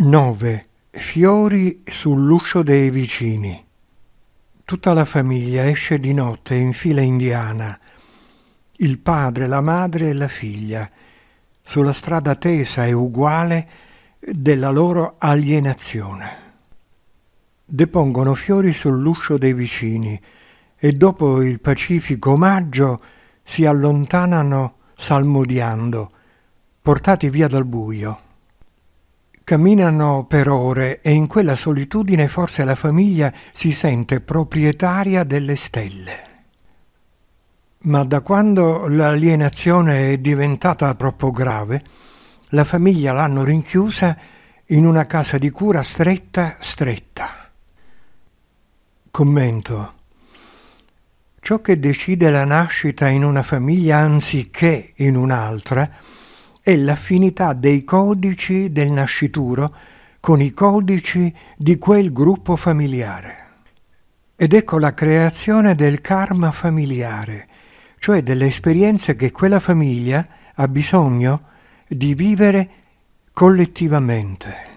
9. Fiori sull'uscio dei vicini. Tutta la famiglia esce di notte in fila indiana. Il padre, la madre e la figlia, sulla strada tesa e uguale della loro alienazione. Depongono fiori sull'uscio dei vicini e dopo il pacifico omaggio si allontanano salmodiando, portati via dal buio. Camminano per ore e in quella solitudine forse la famiglia si sente proprietaria delle stelle. Ma da quando l'alienazione è diventata troppo grave, la famiglia l'hanno rinchiusa in una casa di cura stretta stretta. Commento. Ciò che decide la nascita in una famiglia anziché in un'altra è l'affinità dei codici del nascituro con i codici di quel gruppo familiare. Ed ecco la creazione del karma familiare, cioè delle esperienze che quella famiglia ha bisogno di vivere collettivamente.